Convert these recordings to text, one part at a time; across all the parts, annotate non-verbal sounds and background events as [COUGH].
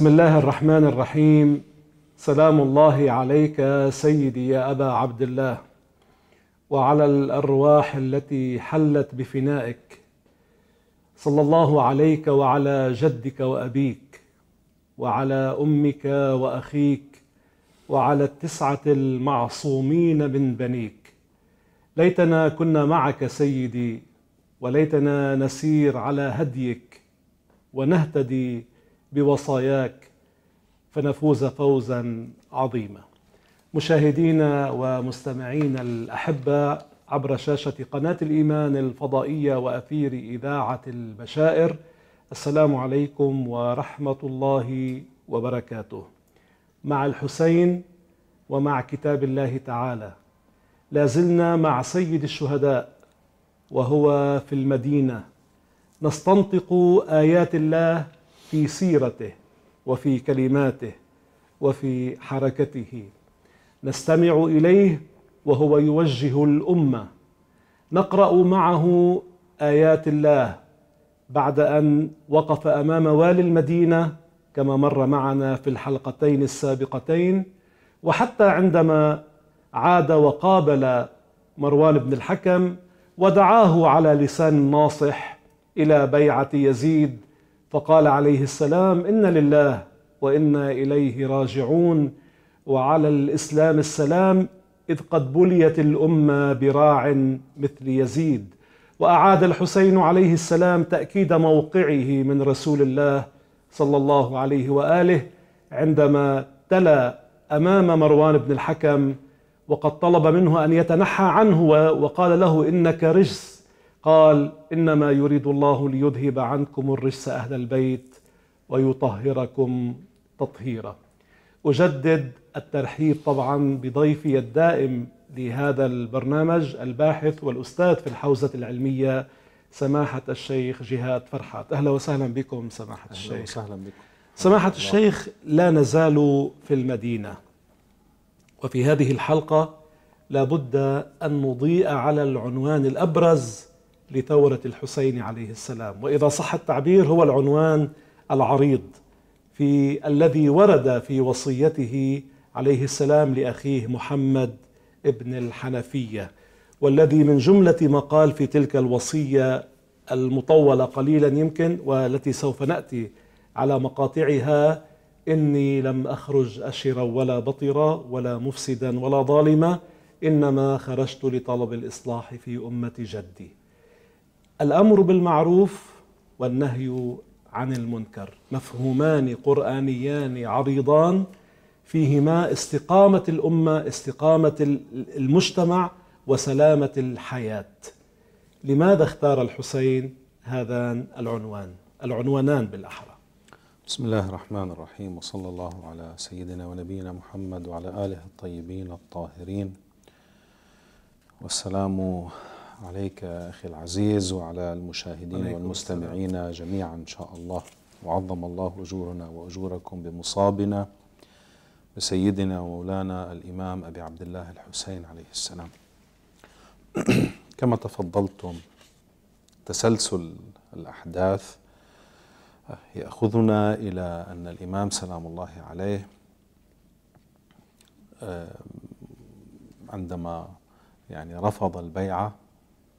بسم الله الرحمن الرحيم سلام الله عليك سيدي يا ابا عبد الله وعلى الارواح التي حلت بفنائك صلى الله عليك وعلى جدك وابيك وعلى امك واخيك وعلى التسعه المعصومين من بنيك ليتنا كنا معك سيدي وليتنا نسير على هديك ونهتدي بوصاياك فنفوز فوزا عظيما مشاهدينا ومستمعينا الأحبة عبر شاشة قناة الإيمان الفضائية وأثير إذاعة البشائر السلام عليكم ورحمة الله وبركاته مع الحسين ومع كتاب الله تعالى لا زلنا مع سيد الشهداء وهو في المدينة نستنطق آيات الله في سيرته وفي كلماته وفي حركته نستمع اليه وهو يوجه الامه نقرا معه ايات الله بعد ان وقف امام والي المدينه كما مر معنا في الحلقتين السابقتين وحتى عندما عاد وقابل مروان بن الحكم ودعاه على لسان ناصح الى بيعه يزيد فقال عليه السلام إن لله وإنا إليه راجعون وعلى الإسلام السلام إذ قد بليت الأمة براع مثل يزيد وأعاد الحسين عليه السلام تأكيد موقعه من رسول الله صلى الله عليه وآله عندما تلا أمام مروان بن الحكم وقد طلب منه أن يتنحى عنه وقال له إنك رجس قال إنما يريد الله ليذهب عنكم الرجس أهل البيت ويطهركم تطهيرا أجدد الترحيب طبعا بضيفي الدائم لهذا البرنامج الباحث والأستاذ في الحوزة العلمية سماحة الشيخ جهاد فرحات أهلا وسهلا بكم سماحة أهلا الشيخ وسهلا بكم سماحة الله. الشيخ لا نزال في المدينة وفي هذه الحلقة لابد أن نضيء على العنوان الأبرز لثورة الحسين عليه السلام وإذا صح التعبير هو العنوان العريض في الذي ورد في وصيته عليه السلام لأخيه محمد ابن الحنفية والذي من جملة ما قال في تلك الوصية المطولة قليلا يمكن والتي سوف نأتي على مقاطعها إني لم أخرج أشرا ولا بطرا ولا مفسدا ولا ظالما إنما خرجت لطلب الإصلاح في أمة جدي الامر بالمعروف والنهي عن المنكر مفهومان قرانيان عريضان فيهما استقامه الامه استقامه المجتمع وسلامه الحياه لماذا اختار الحسين هذان العنوان العنوانان بالاحرى بسم الله الرحمن الرحيم وصلى الله على سيدنا ونبينا محمد وعلى اله الطيبين الطاهرين والسلام عليك أخي العزيز وعلى المشاهدين والمستمعين السلام. جميعا إن شاء الله وعظم الله أجورنا وأجوركم بمصابنا بسيدنا ومولانا الإمام أبي عبد الله الحسين عليه السلام [CLEARS THROAT] كما تفضلتم تسلسل الأحداث يأخذنا إلى أن الإمام سلام الله عليه آه، عندما يعني رفض البيعة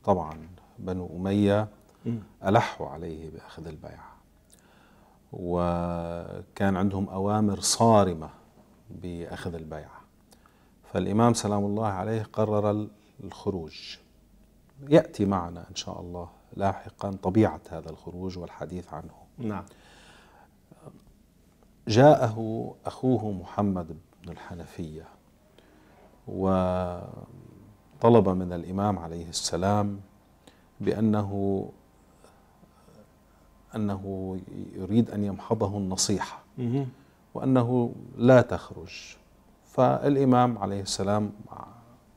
طبعا بنو أمية ألحوا عليه بأخذ البيعة وكان عندهم أوامر صارمة بأخذ البيعة فالإمام سلام الله عليه قرر الخروج يأتي معنا إن شاء الله لاحقا طبيعة هذا الخروج والحديث عنه نعم جاءه أخوه محمد بن الحنفية و طلب من الإمام عليه السلام بأنه أنه يريد أن يمحضه النصيحة وأنه لا تخرج فالإمام عليه السلام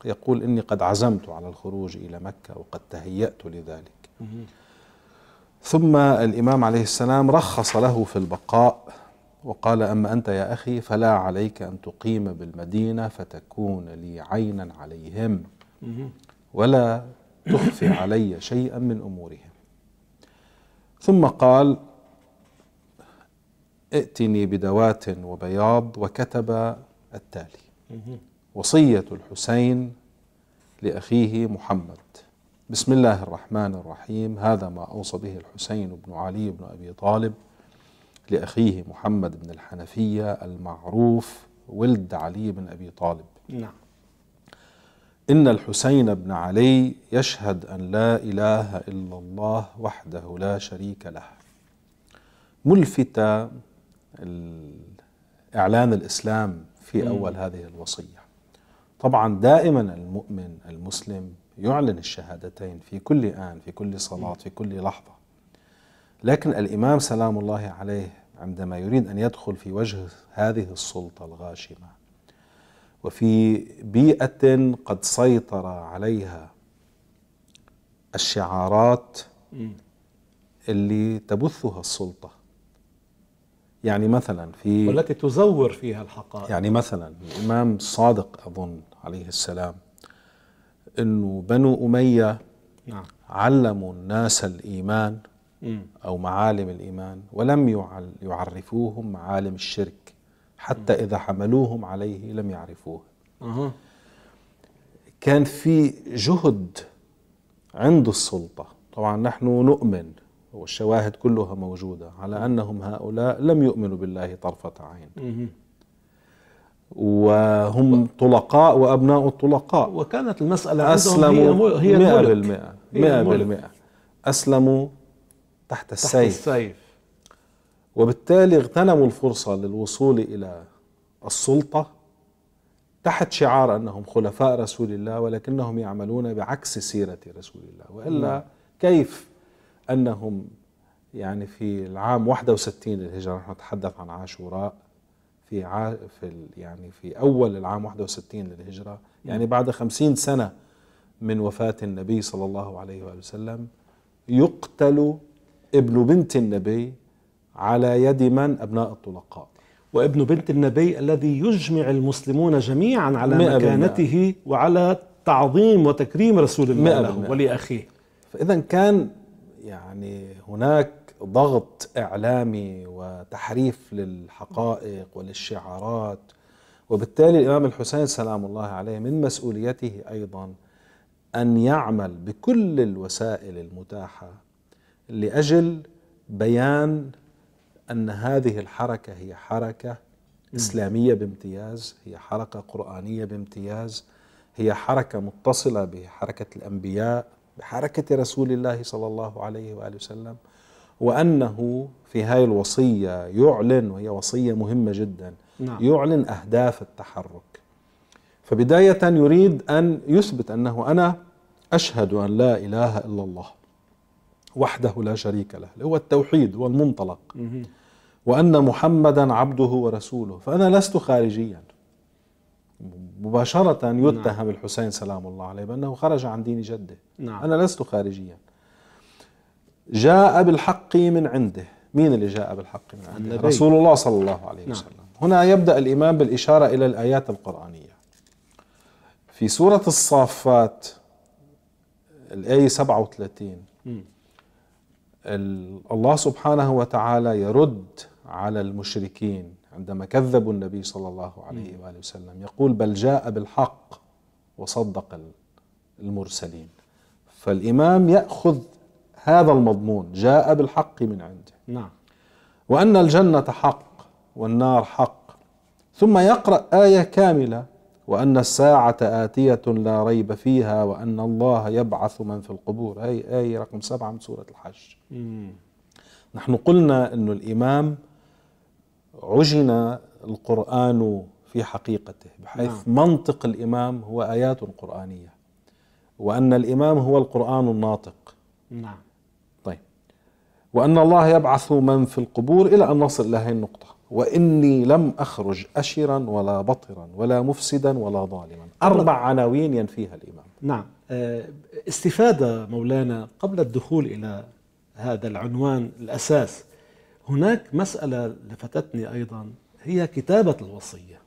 يقول إني قد عزمت على الخروج إلى مكة وقد تهيأت لذلك ثم الإمام عليه السلام رخص له في البقاء وقال أما أنت يا أخي فلا عليك أن تقيم بالمدينة فتكون لي عينا عليهم ولا تخفي علي شيئا من امورهم ثم قال ائتني بدوات وبياض وكتب التالي وصيه الحسين لاخيه محمد بسم الله الرحمن الرحيم هذا ما اوصى به الحسين بن علي بن ابي طالب لاخيه محمد بن الحنفيه المعروف ولد علي بن ابي طالب نعم إن الحسين بن علي يشهد أن لا إله إلا الله وحده لا شريك له ملفتة إعلان الإسلام في أول هذه الوصية طبعا دائما المؤمن المسلم يعلن الشهادتين في كل آن في كل صلاة في كل لحظة لكن الإمام سلام الله عليه عندما يريد أن يدخل في وجه هذه السلطة الغاشمة وفي بيئة قد سيطر عليها الشعارات اللي تبثها السلطة يعني مثلا في والتي تزور فيها الحقائق يعني مثلا الإمام صادق أظن عليه السلام أنه بنو أمية نعم. علموا الناس الإيمان أو معالم الإيمان ولم يعرفوهم معالم الشرك حتى إذا حملوهم عليه لم يعرفوه كان في جهد عند السلطة طبعا نحن نؤمن والشواهد كلها موجودة على أنهم هؤلاء لم يؤمنوا بالله طرفة عين وهم طلقاء وأبناء الطلقاء وكانت المسألة أسلموا هي, مئة بالمئة مئة بالمئة أسلموا تحت السيف, تحت السيف. وبالتالي اغتنموا الفرصة للوصول إلى السلطة تحت شعار أنهم خلفاء رسول الله ولكنهم يعملون بعكس سيرة رسول الله وإلا نعم. كيف أنهم يعني في العام 61 للهجرة نحن نتحدث عن عاشوراء في ع... في ال... يعني في أول العام 61 للهجرة يعني بعد 50 سنة من وفاة النبي صلى الله عليه وآله وسلم يقتل ابن بنت النبي على يد من أبناء الطلقاء وابن بنت النبي الذي يجمع المسلمون جميعا على مكانته وعلى تعظيم وتكريم رسول الله له ولأخيه فإذا كان يعني هناك ضغط إعلامي وتحريف للحقائق وللشعارات وبالتالي الإمام الحسين سلام الله عليه من مسؤوليته أيضا أن يعمل بكل الوسائل المتاحة لأجل بيان أن هذه الحركة هي حركة إسلامية بامتياز هي حركة قرآنية بامتياز هي حركة متصلة بحركة الأنبياء بحركة رسول الله صلى الله عليه وآله وسلم وأنه في هذه الوصية يعلن وهي وصية مهمة جدا نعم. يعلن أهداف التحرك فبداية يريد أن يثبت أنه أنا أشهد أن لا إله إلا الله وحده لا شريك له هو التوحيد هو المنطلق وأن محمدا عبده ورسوله فأنا لست خارجيا مباشرة نعم. يتهم نعم. الحسين سلام الله عليه بأنه خرج عن دين جده نعم. أنا لست خارجيا جاء بالحق من عنده مين اللي جاء بالحق من عنده النبي. رسول الله صلى الله عليه نعم. وسلم هنا يبدأ الإمام بالإشارة إلى الآيات القرآنية في سورة الصافات الآية 37 م. الله سبحانه وتعالى يرد على المشركين عندما كذبوا النبي صلى الله عليه وآله وسلم يقول بل جاء بالحق وصدق المرسلين فالإمام يأخذ هذا المضمون جاء بالحق من عنده نعم وأن الجنة حق والنار حق ثم يقرأ آية كاملة وأن الساعة آتية لا ريب فيها وأن الله يبعث من في القبور هي آية رقم سبعة من سورة الحج نحن قلنا أن الإمام عجن القرآن في حقيقته بحيث نعم. منطق الإمام هو آيات قرآنية وأن الإمام هو القرآن الناطق نعم طيب وأن الله يبعث من في القبور إلى أن نصل إلى هذه النقطة وإني لم أخرج أشرا ولا بطرا ولا مفسدا ولا ظالما أربع عناوين ينفيها الإمام نعم آه، استفادة مولانا قبل الدخول إلى هذا العنوان الأساس هناك مسألة لفتتني أيضا هي كتابة الوصية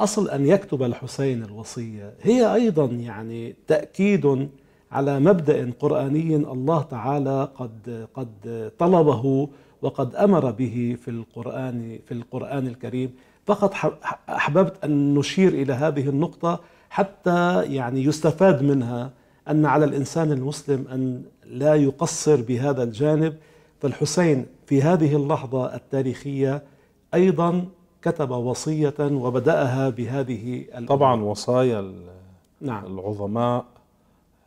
أصل أن يكتب الحسين الوصية هي أيضا يعني تأكيد على مبدأ قرآني الله تعالى قد قد طلبه وقد امر به في القران في القران الكريم فقط احببت ان نشير الى هذه النقطه حتى يعني يستفاد منها ان على الانسان المسلم ان لا يقصر بهذا الجانب فالحسين في هذه اللحظه التاريخيه ايضا كتب وصيه وبداها بهذه طبعا وصايا نعم. العظماء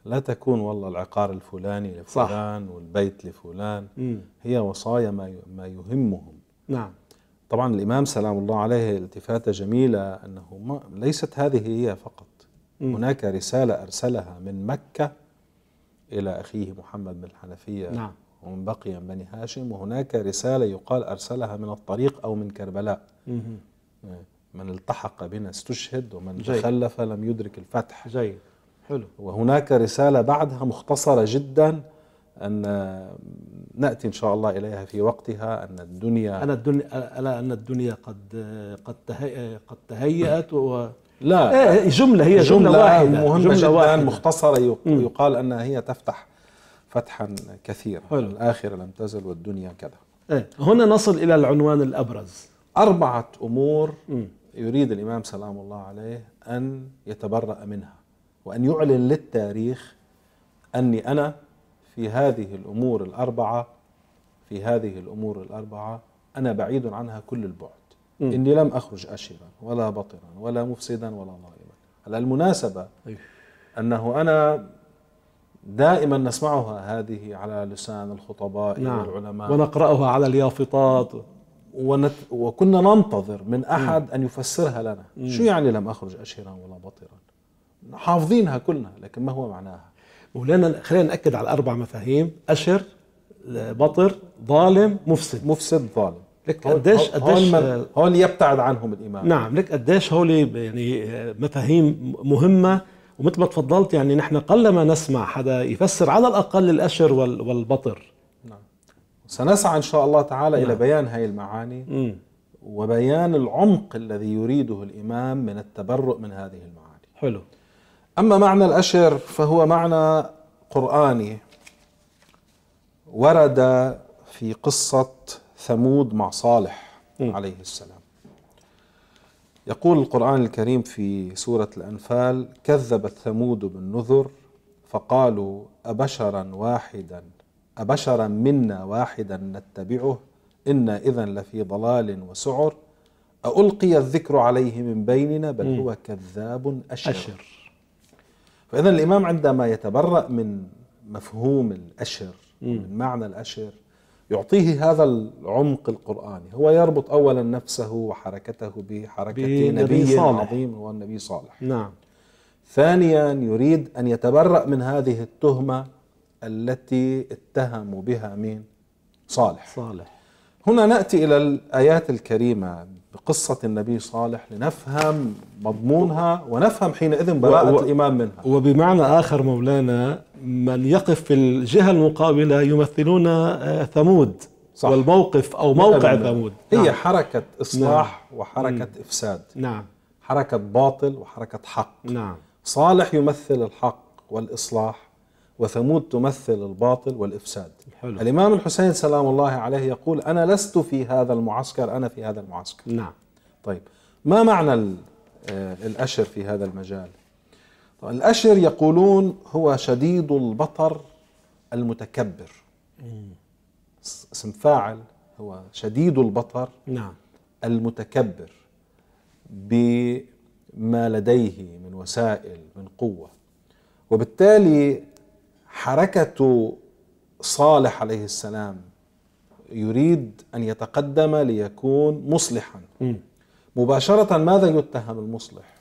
لا تكون والله العقار الفلاني لفلان صح. والبيت لفلان م. هي وصايا ما ما يهمهم نعم طبعا الامام سلام الله عليه التفاته جميله انه ما ليست هذه هي فقط م. هناك رساله ارسلها من مكه الى اخيه محمد بن الحنفيه نعم ومن بقي من بني هاشم وهناك رساله يقال ارسلها من الطريق او من كربلاء آه، من التحق بنا استشهد ومن جاي. تخلف لم يدرك الفتح جيد حلو. وهناك رسالة بعدها مختصرة جدا أن نأتي إن شاء الله إليها في وقتها أن الدنيا ألا الدنيا ألا أن الدنيا قد قد قد تهيأت و لا إيه، إيه، جملة هي جملة, جملة واحدة مهمة جملة جدا واحدة. مختصرة يقال أنها هي تفتح فتحا كثيرا حلو. الآخرة لم تزل والدنيا كذا إيه هنا نصل إلى العنوان الأبرز أربعة أمور يريد الإمام سلام الله عليه أن يتبرأ منها وأن يعلن للتاريخ أني أنا في هذه الأمور الأربعة في هذه الأمور الأربعة أنا بعيد عنها كل البعد م. إني لم أخرج أشرا ولا بطرا ولا مفسدا ولا ظالما على المناسبة أيه. أنه أنا دائما نسمعها هذه على لسان الخطباء نعم. والعلماء ونقرأها على اليافطات ونت... وكنا ننتظر من أحد م. أن يفسرها لنا م. شو يعني لم أخرج أشهرا ولا بطرا حافظينها كلنا لكن ما هو معناها مولانا خلينا ناكد على اربع مفاهيم اشر بطر ظالم مفسد مفسد ظالم لك قديش قديش هون, هون يبتعد عنهم الامام نعم لك قديش هول يعني آه، مفاهيم مهمه ومثل ما تفضلت يعني نحن قلما نسمع حدا يفسر على الاقل الاشر والبطر نعم سنسعى ان شاء الله تعالى نعم. الى بيان هاي المعاني م. وبيان العمق الذي يريده الامام من التبرؤ من هذه المعاني حلو أما معنى الأشر فهو معنى قرآني ورد في قصة ثمود مع صالح م. عليه السلام يقول القرآن الكريم في سورة الأنفال كذبت ثمود بالنذر فقالوا أبشرا واحدا أبشرا منا واحدا نتبعه إنا إذا لفي ضلال وسعر ألقي الذكر عليه من بيننا بل هو كذاب أشر, أشر. فإذا الإمام عندما يتبرأ من مفهوم الأشر من معنى الأشر يعطيه هذا العمق القرآني هو يربط أولا نفسه وحركته بحركة نبي عظيم هو النبي صالح نعم ثانيا يريد أن يتبرأ من هذه التهمة التي اتهموا بها مين صالح صالح هنا نأتي إلى الآيات الكريمة بقصة النبي صالح لنفهم مضمونها ونفهم حينئذ براءة و... الإمام منها وبمعنى آخر مولانا من يقف في الجهة المقابلة يمثلون آه، ثمود صح. والموقف أو موقع ثمود هي نعم. حركة إصلاح نعم. وحركة م. إفساد نعم حركة باطل وحركة حق نعم صالح يمثل الحق والإصلاح وثمود تمثل الباطل والإفساد حلو. الإمام الحسين سلام الله عليه يقول أنا لست في هذا المعسكر أنا في هذا المعسكر نعم طيب ما معنى آه، الأشر في هذا المجال طيب الأشر يقولون هو شديد البطر المتكبر اسم فاعل هو شديد البطر نعم المتكبر بما لديه من وسائل من قوة وبالتالي حركة صالح عليه السلام يريد أن يتقدم ليكون مصلحا مباشرة ماذا يتهم المصلح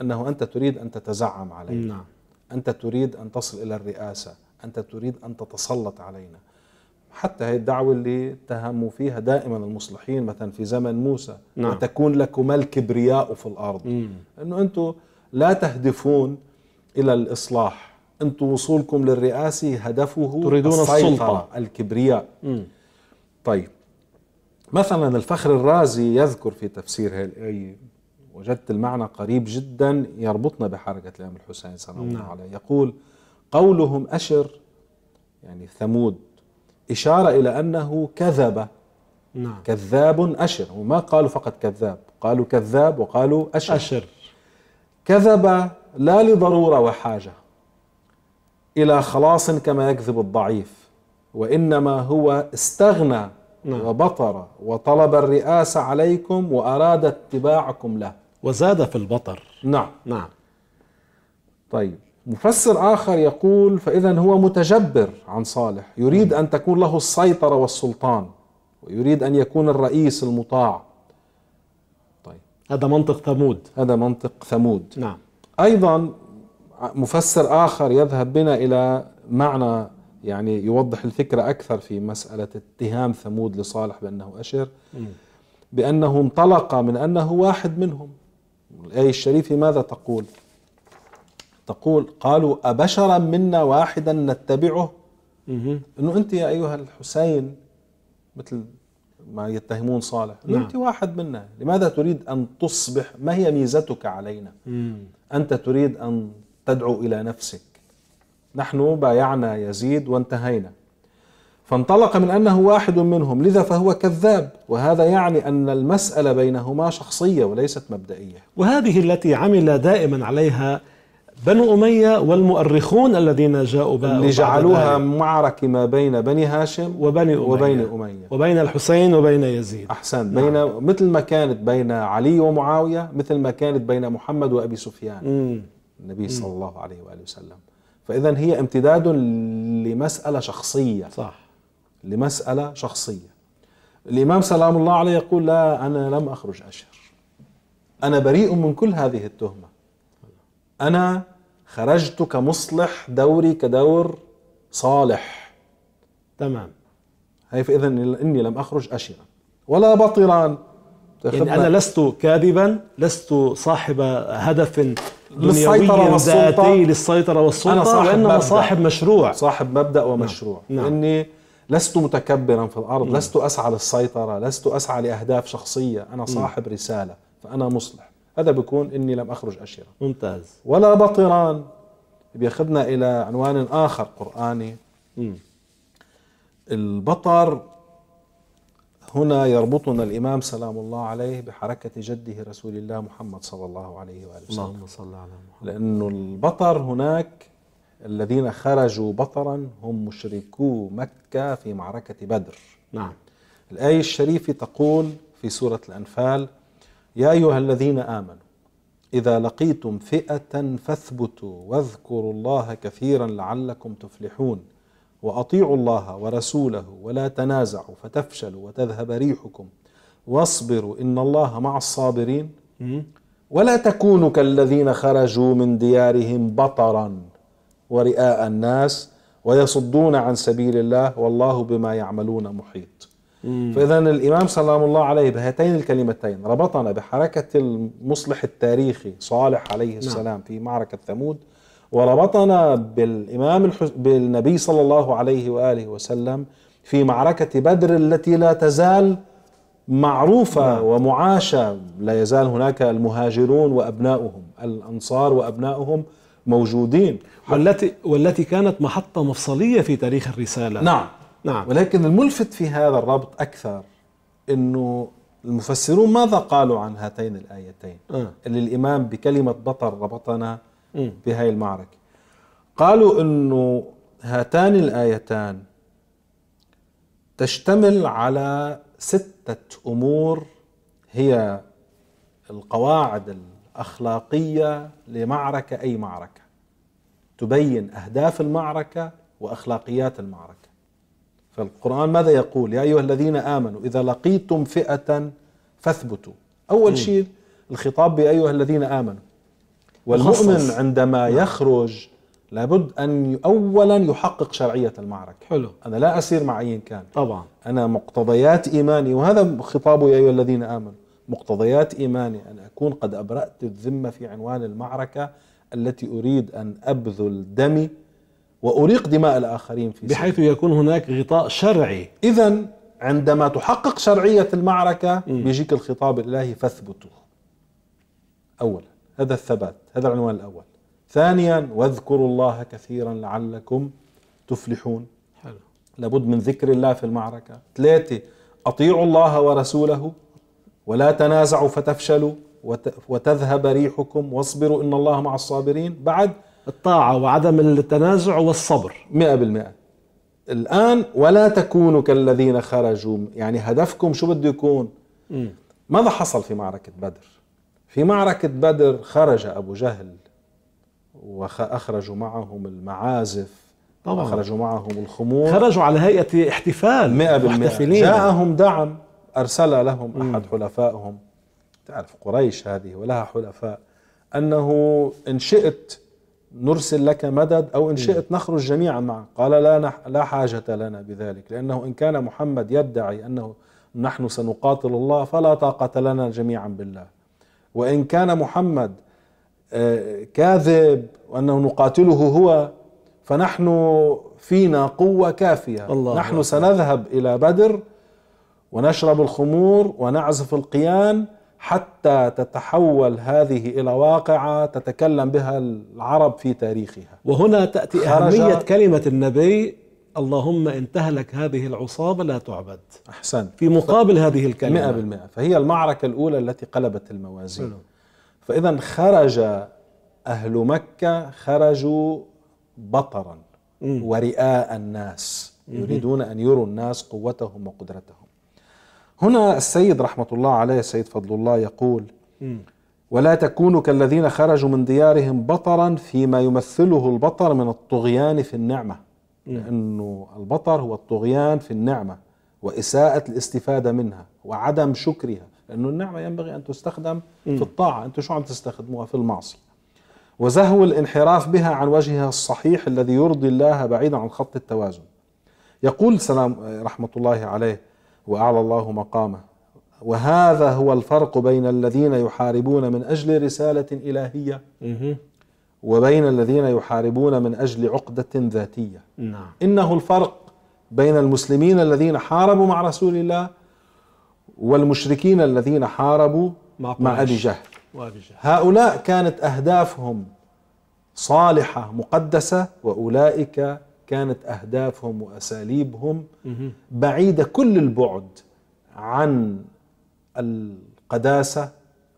أنه أنت تريد أن تتزعم علينا نعم. أنت تريد أن تصل إلى الرئاسة أنت تريد أن تتسلط علينا حتى هي الدعوة اللي اتهموا فيها دائما المصلحين مثلا في زمن موسى نعم. وتكون لكما الكبرياء في الأرض أنه أنتم لا تهدفون إلى الإصلاح انتم وصولكم للرئاسه هدفه تريدون السلطه الكبرياء م. طيب مثلا الفخر الرازي يذكر في تفسير الايه وجدت المعنى قريب جدا يربطنا بحركة الإمام الحسين صلى الله نعم. عليه يقول قولهم أشر يعني ثمود إشارة إلى أنه كذب نعم. كذاب أشر وما قالوا فقط كذاب قالوا كذاب وقالوا أشر, أشر. كذب لا لضرورة وحاجة إلى خلاص كما يكذب الضعيف وإنما هو استغنى نعم. وبطر وطلب الرئاسة عليكم وأراد اتباعكم له وزاد في البطر نعم نعم طيب مفسر آخر يقول فإذا هو متجبر عن صالح يريد أن تكون له السيطرة والسلطان ويريد أن يكون الرئيس المطاع طيب هذا منطق ثمود هذا منطق ثمود نعم أيضا مفسر آخر يذهب بنا إلى معنى يعني يوضح الفكرة أكثر في مسألة اتهام ثمود لصالح بأنه أشر بأنه انطلق من أنه واحد منهم الآية الشريفة ماذا تقول تقول قالوا أبشرا منا واحدا نتبعه أنه أنت يا أيها الحسين مثل ما يتهمون صالح نعم. أنت واحد منا لماذا تريد أن تصبح ما هي ميزتك علينا مم. أنت تريد أن تدعو إلى نفسك نحن بايعنا يزيد وانتهينا فانطلق من أنه واحد منهم لذا فهو كذاب وهذا يعني أن المسألة بينهما شخصية وليست مبدئية وهذه التي عمل دائما عليها بنو أمية والمؤرخون الذين جاءوا اللي جعلوها معركة ما بين بني هاشم وبني أمية وبين أمية وبين الحسين وبين يزيد أحسن نعم. بين مثل ما كانت بين علي ومعاوية مثل ما كانت بين محمد وأبي سفيان م. النبي صلى الله عليه وآله وسلم فإذا هي امتداد لمسألة شخصية صح لمسألة شخصية الإمام سلام الله عليه يقول لا أنا لم أخرج أشهر أنا بريء من كل هذه التهمة أنا خرجت كمصلح دوري كدور صالح تمام هي فإذا إني لم أخرج أشرا ولا بطرا يعني أنا لست كاذبا لست صاحب هدف للسيطره والسلطه للسيطره والسلطه انا صاحب وانما مبدأ. صاحب مشروع صاحب مبدا ومشروع نعم. نعم. اني لست متكبرا في الارض نعم. لست اسعى للسيطره لست اسعى لاهداف شخصيه انا نعم. صاحب نعم. رساله فانا مصلح هذا بيكون اني لم اخرج اشيرا ممتاز ولا بطران بياخذنا الى عنوان اخر قراني مم. البطر هنا يربطنا الإمام سلام الله عليه بحركة جده رسول الله محمد صلى الله عليه وآله وسلم اللهم صل على محمد لأنه البطر هناك الذين خرجوا بطرا هم مشركو مكة في معركة بدر نعم الآية الشريفة تقول في سورة الأنفال يا أيها الذين آمنوا إذا لقيتم فئة فاثبتوا واذكروا الله كثيرا لعلكم تفلحون واطيعوا الله ورسوله ولا تنازعوا فتفشلوا وتذهب ريحكم واصبروا ان الله مع الصابرين ولا تكونوا كالذين خرجوا من ديارهم بطرا ورئاء الناس ويصدون عن سبيل الله والله بما يعملون محيط فاذا الامام سلام الله عليه بهاتين الكلمتين ربطنا بحركه المصلح التاريخي صالح عليه نعم. السلام في معركه ثمود وربطنا بالإمام الحس... بالنبي صلى الله عليه وآله وسلم في معركة بدر التي لا تزال معروفة نعم. ومعاشة لا يزال هناك المهاجرون وأبناؤهم الأنصار وأبناؤهم موجودين والتي والتي كانت محطة مفصلية في تاريخ الرسالة نعم نعم ولكن الملفت في هذا الربط أكثر أنه المفسرون ماذا قالوا عن هاتين الآيتين أه. اللي الإمام بكلمة بطر ربطنا بهاي المعركة قالوا أنه هاتان الآيتان تشتمل على ستة أمور هي القواعد الأخلاقية لمعركة أي معركة تبين أهداف المعركة وأخلاقيات المعركة فالقرآن ماذا يقول يا أيها الذين آمنوا إذا لقيتم فئة فاثبتوا أول شيء الخطاب بأيها الذين آمنوا والمؤمن مخصص. عندما نعم. يخرج لابد ان اولا يحقق شرعيه المعركه حلو انا لا اسير مع اي كان طبعا انا مقتضيات ايماني وهذا خطابه يا ايها الذين امنوا مقتضيات ايماني ان اكون قد ابرات الذمه في عنوان المعركه التي اريد ان ابذل دمي واريق دماء الاخرين في بحيث سنة. يكون هناك غطاء شرعي اذا عندما تحقق شرعيه المعركه بيجيك الخطاب الالهي فاثبتوا اولا هذا الثبات هذا العنوان الأول ثانيا واذكروا الله كثيرا لعلكم تفلحون حلو. لابد من ذكر الله في المعركة ثلاثة أطيعوا الله ورسوله ولا تنازعوا فتفشلوا وتذهب ريحكم واصبروا إن الله مع الصابرين بعد الطاعة وعدم التنازع والصبر مئة بالمئة الآن ولا تكونوا كالذين خرجوا يعني هدفكم شو بده يكون ماذا حصل في معركة بدر في معركة بدر خرج أبو جهل وأخرجوا معهم المعازف طبعا خرجوا معهم الخمور خرجوا على هيئة احتفال 100% جاءهم دعم أرسل لهم أحد حلفائهم تعرف قريش هذه ولها حلفاء أنه إن شئت نرسل لك مدد أو إن شئت نخرج جميعا معك قال لا, نح لا حاجة لنا بذلك لأنه إن كان محمد يدعي أنه نحن سنقاتل الله فلا طاقة لنا جميعا بالله وإن كان محمد آه، كاذب وأنه نقاتله هو فنحن فينا قوة كافية الله نحن الله سنذهب إلى بدر ونشرب الخمور ونعزف القيان حتى تتحول هذه إلى واقعة تتكلم بها العرب في تاريخها وهنا تأتي أهمية كلمة النبي اللهم إن تهلك هذه العصابة لا تعبد أحسن في مقابل هذه الكلمة 100% فهي المعركة الأولى التي قلبت الموازين فإذا خرج أهل مكة خرجوا بطرا ورئاء الناس يريدون أن يروا الناس قوتهم وقدرتهم هنا السيد رحمة الله عليه السيد فضل الله يقول ولا تكونوا كالذين خرجوا من ديارهم بطرا فيما يمثله البطر من الطغيان في النعمة لأنه البطر هو الطغيان في النعمة وإساءة الاستفادة منها وعدم شكرها لأنه النعمة ينبغي أن تستخدم في الطاعة أنتم شو عم تستخدموها في المعصية وزهو الانحراف بها عن وجهها الصحيح الذي يرضي الله بعيدا عن خط التوازن يقول سلام رحمة الله عليه وأعلى الله مقامه وهذا هو الفرق بين الذين يحاربون من أجل رسالة إلهية وبين الذين يحاربون من أجل عقدة ذاتية نعم. إنه الفرق بين المسلمين الذين حاربوا مع رسول الله والمشركين الذين حاربوا مع, مع أبي جهل هؤلاء كانت أهدافهم صالحة مقدسة وأولئك كانت أهدافهم وأساليبهم بعيدة كل البعد عن القداسة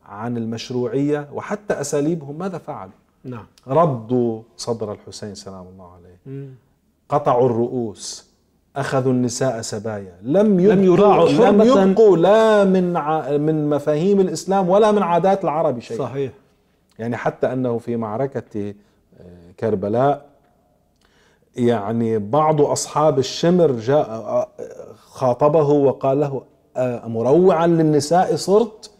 عن المشروعية وحتى أساليبهم ماذا فعلوا نعم ردوا صدر الحسين سلام الله عليه قطعوا الرؤوس اخذوا النساء سبايا لم لم يراعوا لم يبقوا لا من ع... من مفاهيم الاسلام ولا من عادات العرب شيء صحيح يعني حتى انه في معركه آه، كربلاء يعني بعض اصحاب الشمر جاء آه، آه، خاطبه وقال له مروعا للنساء صرت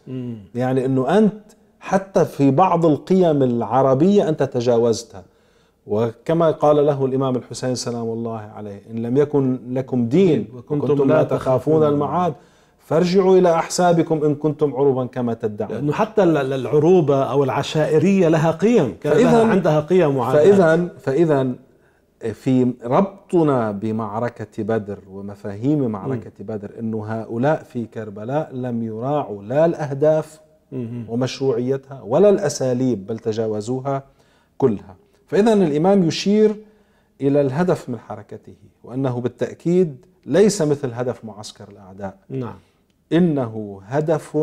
يعني انه انت حتى في بعض القيم العربية أنت تجاوزتها وكما قال له الإمام الحسين سلام الله عليه إن لم يكن لكم دين وكنتم لا تخافون المعاد فارجعوا إلى أحسابكم إن كنتم عروبا كما تدعون لأنه حتى العروبة أو العشائرية لها قيم كان عندها قيم وعادات فإذا فإذا في ربطنا بمعركة بدر ومفاهيم معركة م. بدر أنه هؤلاء في كربلاء لم يراعوا لا الأهداف ومشروعيتها ولا الأساليب بل تجاوزوها كلها فإذا الإمام يشير إلى الهدف من حركته وأنه بالتأكيد ليس مثل هدف معسكر الأعداء نعم إنه هدف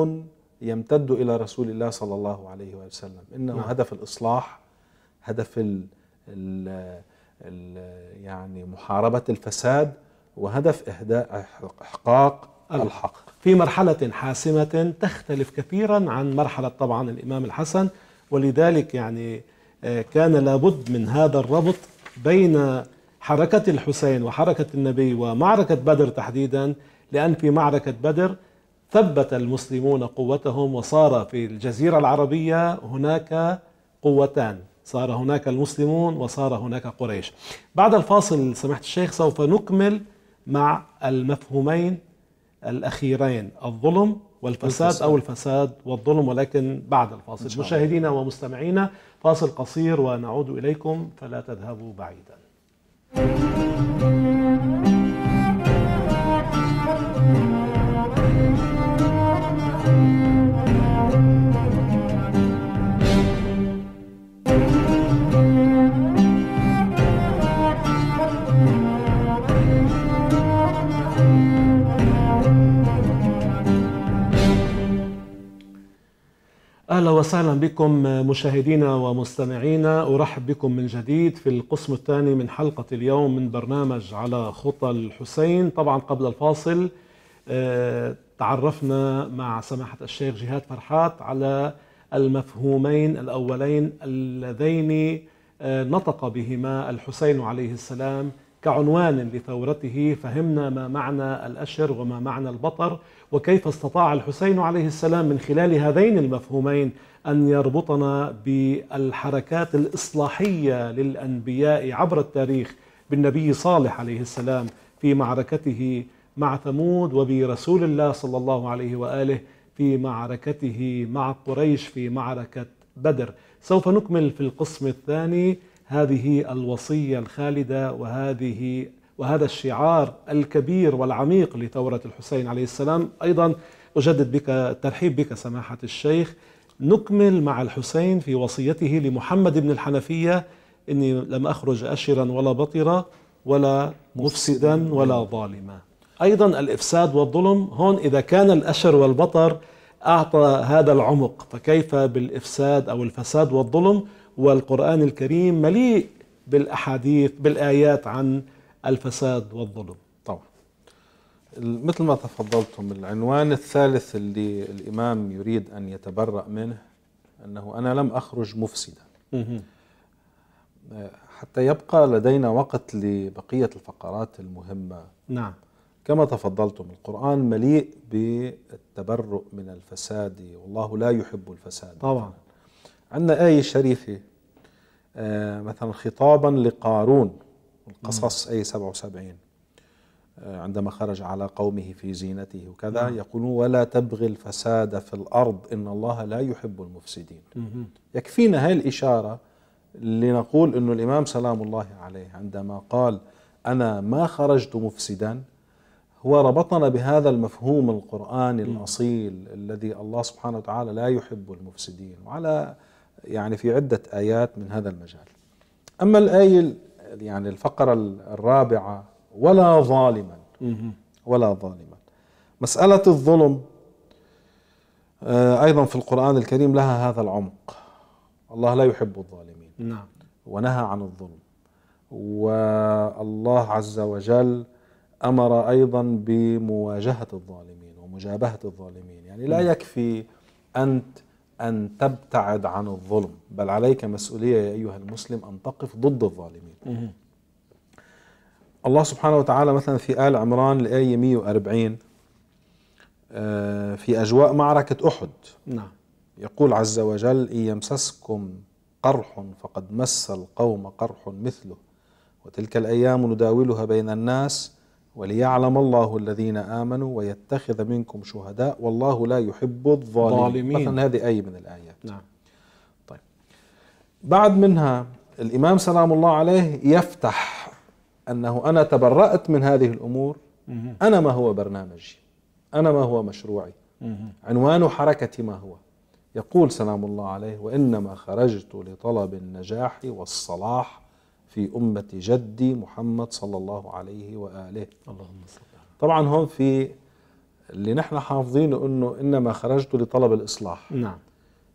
يمتد إلى رسول الله صلى الله عليه وسلم إنه نعم. هدف الإصلاح هدف الـ ال ال يعني محاربة الفساد وهدف إهداء إحقاق الحق في مرحلة حاسمة تختلف كثيرا عن مرحلة طبعا الإمام الحسن ولذلك يعني آه، كان لابد من هذا الربط بين حركة الحسين وحركة النبي ومعركة بدر تحديدا لأن في معركة بدر ثبت المسلمون قوتهم وصار في الجزيرة العربية هناك قوتان صار هناك المسلمون وصار هناك قريش بعد الفاصل سمحت الشيخ سوف نكمل مع المفهومين الأخيرين الظلم والفساد, أو الفساد والظلم ولكن بعد الفاصل مشاهدينا ومستمعينا فاصل قصير ونعود إليكم فلا تذهبوا بعيدا اهلا وسهلا بكم مشاهدينا ومستمعينا ارحب بكم من جديد في القسم الثاني من حلقه اليوم من برنامج على خطى الحسين طبعا قبل الفاصل آه، تعرفنا مع سماحه الشيخ جهاد فرحات على المفهومين الاولين اللذين آه، نطق بهما الحسين عليه السلام كعنوان لثورته فهمنا ما معنى الاشر وما معنى البطر وكيف استطاع الحسين عليه السلام من خلال هذين المفهومين أن يربطنا بالحركات الإصلاحية للأنبياء عبر التاريخ بالنبي صالح عليه السلام في معركته مع ثمود وبرسول الله صلى الله عليه وآله في معركته مع قريش في معركة بدر سوف نكمل في القسم الثاني هذه الوصية الخالدة وهذه وهذا الشعار الكبير والعميق لثورة الحسين عليه السلام أيضا أجدد بك الترحيب بك سماحة الشيخ نكمل مع الحسين في وصيته لمحمد بن الحنفية إني لم أخرج أشرا ولا بطرا ولا مفسدا ولا ظالما أيضا الإفساد والظلم هون إذا كان الأشر والبطر أعطى هذا العمق فكيف بالإفساد أو الفساد والظلم والقرآن الكريم مليء بالأحاديث بالآيات عن الفساد والظلم طبعا مثل ما تفضلتم العنوان الثالث اللي الإمام يريد أن يتبرأ منه أنه أنا لم أخرج مفسدا حتى يبقى لدينا وقت لبقية الفقرات المهمة نعم كما تفضلتم القرآن مليء بالتبرؤ من الفساد والله لا يحب الفساد طبعا عندنا آية شريفة آه، مثلا خطابا لقارون القصص أي 77 آه، عندما خرج على قومه في زينته وكذا يقولون ولا تبغي الفساد في الأرض إن الله لا يحب المفسدين يكفينا هاي الإشارة لنقول أن الإمام سلام الله عليه عندما قال أنا ما خرجت مفسدا هو ربطنا بهذا المفهوم القرآني الأصيل الذي الله سبحانه وتعالى لا يحب المفسدين وعلى يعني في عدة آيات من هذا المجال أما الآية يعني الفقرة الرابعة ولا ظالما ولا ظالما مسألة الظلم آه، أيضا في القرآن الكريم لها هذا العمق الله لا يحب الظالمين نعم ونهى عن الظلم والله عز وجل أمر أيضا بمواجهة الظالمين ومجابهة الظالمين يعني لا نعم. يكفي أنت أن تبتعد عن الظلم بل عليك مسؤولية يا أيها المسلم أن تقف ضد الظالمين الله سبحانه وتعالى مثلا في آل عمران الآية 140 آه، في أجواء معركة أحد نعم يقول عز وجل إن يمسسكم قرح فقد مس القوم قرح مثله وتلك الأيام نداولها بين الناس وليعلم الله الذين آمنوا ويتخذ منكم شهداء والله لا يحب الظالمين مثلا هذه آية من الآيات نعم. طيب بعد منها الإمام سلام الله عليه يفتح أنه أنا تبرأت من هذه الأمور أنا ما هو برنامجي أنا ما هو مشروعي عنوان حركتي ما هو يقول سلام الله عليه وإنما خرجت لطلب النجاح والصلاح في أمة جدي محمد صلى الله عليه وآله اللهم صل طبعا هون في اللي نحن حافظينه أنه إنما خرجت لطلب الإصلاح نعم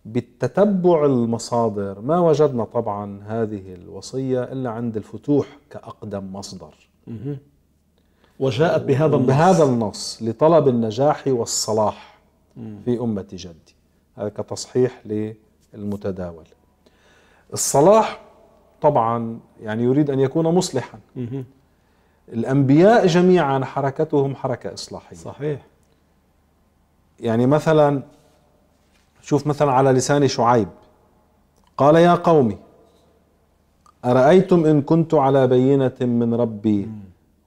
بالتتبع المصادر ما وجدنا طبعا هذه الوصية إلا عند الفتوح كأقدم مصدر مه. وجاءت بهذا النص بهذا النص لطلب النجاح والصلاح مه. في أمة جدي هذا كتصحيح للمتداول الصلاح طبعا يعني يريد أن يكون مصلحا الأنبياء جميعا حركتهم حركة إصلاحية صحيح يعني مثلا شوف مثلا على لسان شعيب قال يا قومي أرأيتم إن كنت على بينة من ربي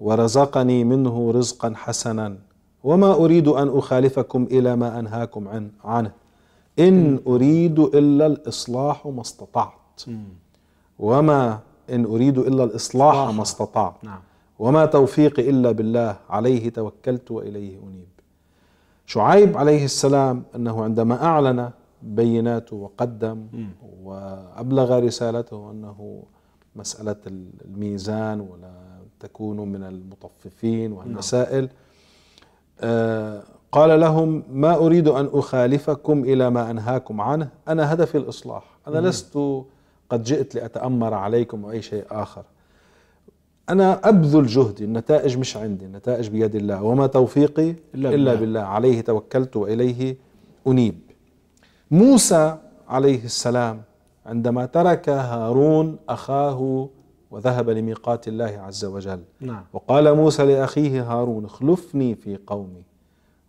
ورزقني منه رزقا حسنا وما أريد أن أخالفكم إلى ما أنهاكم عنه إن أريد إلا الإصلاح ما استطعت وما إن أريد إلا الإصلاح ما استطعت نعم. وما توفيقي إلا بالله عليه توكلت وإليه أنيب شعيب عليه السلام أنه عندما أعلن بيناته وقدم م. وأبلغ رسالته أنه مسألة الميزان ولا تكونوا من المطففين والمسائل نعم. آه قال لهم ما أريد أن أخالفكم إلى ما أنهاكم عنه أنا هدفي الإصلاح أنا م. لست قد جئت لأتأمر عليكم وأي شيء آخر أنا أبذل جهدي النتائج مش عندي النتائج بيد الله وما توفيقي إلا, إلا بالله عليه توكلت وإليه أنيب موسى عليه السلام عندما ترك هارون أخاه وذهب لميقات الله عز وجل نعم. وقال موسى لأخيه هارون اخلفني في قومي